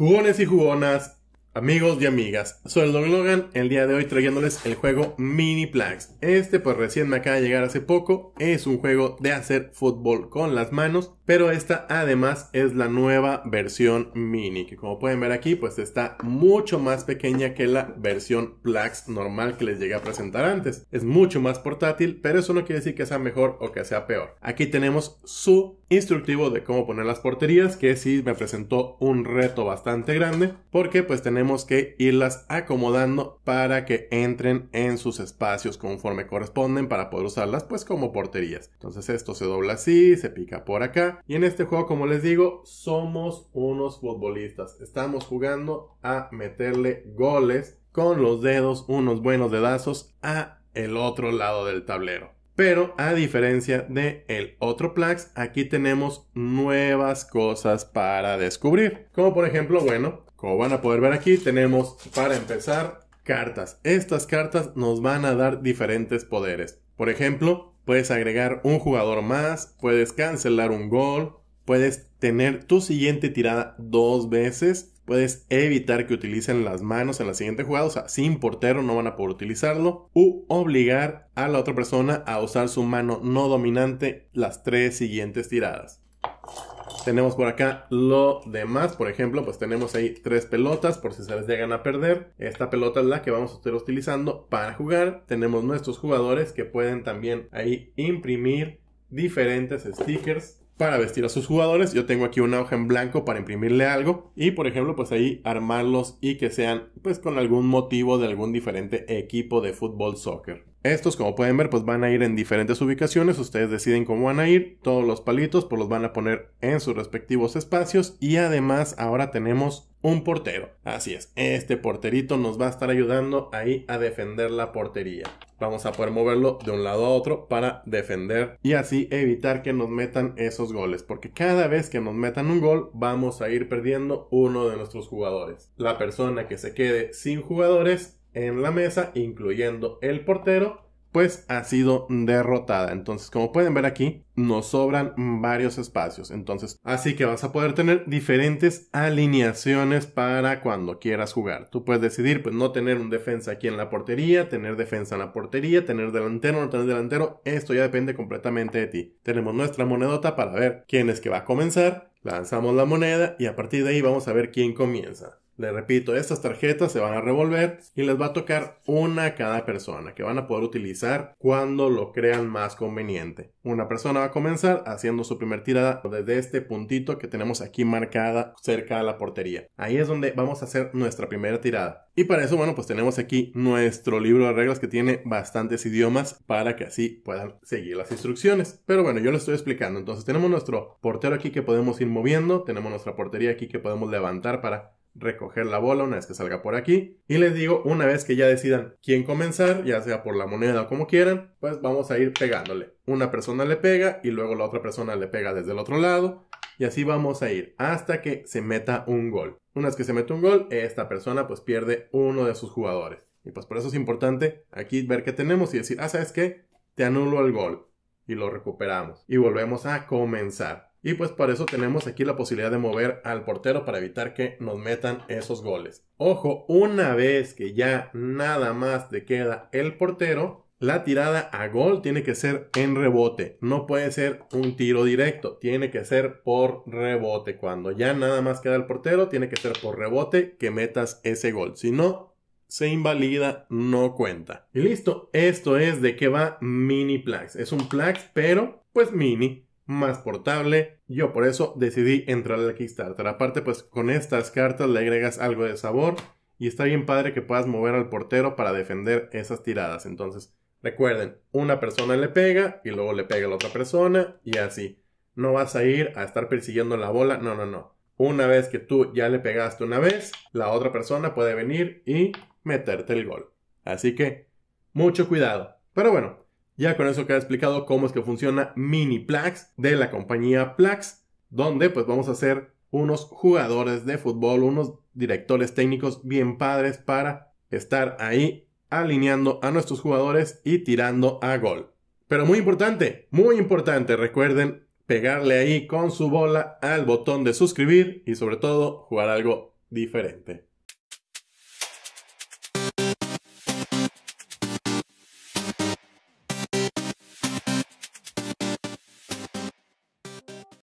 Jugones y jugonas, Amigos y amigas, soy el Don Logan, el día de hoy trayéndoles el juego Mini Plax. Este pues recién me acaba de llegar hace poco, es un juego de hacer fútbol con las manos, pero esta además es la nueva versión Mini, que como pueden ver aquí pues está mucho más pequeña que la versión Plax normal que les llegué a presentar antes. Es mucho más portátil, pero eso no quiere decir que sea mejor o que sea peor. Aquí tenemos su instructivo de cómo poner las porterías, que sí me presentó un reto bastante grande, porque pues tenemos tenemos que irlas acomodando para que entren en sus espacios conforme corresponden para poder usarlas pues como porterías. Entonces esto se dobla así, se pica por acá y en este juego como les digo somos unos futbolistas. Estamos jugando a meterle goles con los dedos, unos buenos dedazos a el otro lado del tablero. Pero a diferencia de el otro Plax, aquí tenemos nuevas cosas para descubrir. Como por ejemplo, bueno, como van a poder ver aquí, tenemos para empezar cartas. Estas cartas nos van a dar diferentes poderes. Por ejemplo, puedes agregar un jugador más, puedes cancelar un gol, puedes tener tu siguiente tirada dos veces Puedes evitar que utilicen las manos en la siguiente jugada, o sea, sin portero no van a poder utilizarlo. U obligar a la otra persona a usar su mano no dominante las tres siguientes tiradas. Tenemos por acá lo demás, por ejemplo, pues tenemos ahí tres pelotas por si se les llegan a perder. Esta pelota es la que vamos a estar utilizando para jugar. Tenemos nuestros jugadores que pueden también ahí imprimir diferentes stickers para vestir a sus jugadores. Yo tengo aquí una hoja en blanco para imprimirle algo y por ejemplo pues ahí armarlos y que sean pues con algún motivo de algún diferente equipo de fútbol soccer. Estos, como pueden ver, pues van a ir en diferentes ubicaciones. Ustedes deciden cómo van a ir. Todos los palitos, pues los van a poner en sus respectivos espacios. Y además, ahora tenemos un portero. Así es, este porterito nos va a estar ayudando ahí a defender la portería vamos a poder moverlo de un lado a otro para defender y así evitar que nos metan esos goles, porque cada vez que nos metan un gol vamos a ir perdiendo uno de nuestros jugadores. La persona que se quede sin jugadores en la mesa, incluyendo el portero, pues ha sido derrotada. Entonces, como pueden ver aquí, nos sobran varios espacios. Entonces, así que vas a poder tener diferentes alineaciones para cuando quieras jugar. Tú puedes decidir, pues, no tener un defensa aquí en la portería, tener defensa en la portería, tener delantero, no tener delantero. Esto ya depende completamente de ti. Tenemos nuestra monedota para ver quién es que va a comenzar. Lanzamos la moneda y a partir de ahí vamos a ver quién comienza. Le repito, estas tarjetas se van a revolver y les va a tocar una a cada persona que van a poder utilizar cuando lo crean más conveniente. Una persona va a comenzar haciendo su primer tirada desde este puntito que tenemos aquí marcada cerca de la portería. Ahí es donde vamos a hacer nuestra primera tirada. Y para eso, bueno, pues tenemos aquí nuestro libro de reglas que tiene bastantes idiomas para que así puedan seguir las instrucciones. Pero bueno, yo lo estoy explicando. Entonces tenemos nuestro portero aquí que podemos ir moviendo, tenemos nuestra portería aquí que podemos levantar para recoger la bola una vez que salga por aquí. Y les digo, una vez que ya decidan quién comenzar, ya sea por la moneda o como quieran, pues vamos a ir pegándole. Una persona le pega y luego la otra persona le pega desde el otro lado. Y así vamos a ir hasta que se meta un gol. Una vez que se mete un gol, esta persona pues pierde uno de sus jugadores. Y pues por eso es importante aquí ver qué tenemos y decir, ah, ¿sabes qué? Te anulo el gol. Y lo recuperamos. Y volvemos a comenzar. Y pues para eso tenemos aquí la posibilidad de mover al portero para evitar que nos metan esos goles. Ojo, una vez que ya nada más te queda el portero, la tirada a gol tiene que ser en rebote, no puede ser un tiro directo, tiene que ser por rebote. Cuando ya nada más queda el portero, tiene que ser por rebote que metas ese gol. Si no, se invalida, no cuenta. Y listo, esto es de que va Mini Plax. Es un Plax, pero pues mini más portable. Yo por eso decidí entrar al Kickstarter. Aparte, pues con estas cartas le agregas algo de sabor y está bien padre que puedas mover al portero para defender esas tiradas. Entonces, recuerden, una persona le pega y luego le pega a la otra persona y así. No vas a ir a estar persiguiendo la bola, no, no, no. Una vez que tú ya le pegaste una vez, la otra persona puede venir y meterte el gol. Así que, mucho cuidado. Pero bueno, ya con eso queda explicado cómo es que funciona Mini Plax de la compañía Plax, donde pues vamos a ser unos jugadores de fútbol, unos directores técnicos bien padres para estar ahí alineando a nuestros jugadores y tirando a gol. Pero muy importante, muy importante, recuerden pegarle ahí con su bola al botón de suscribir y sobre todo jugar algo diferente.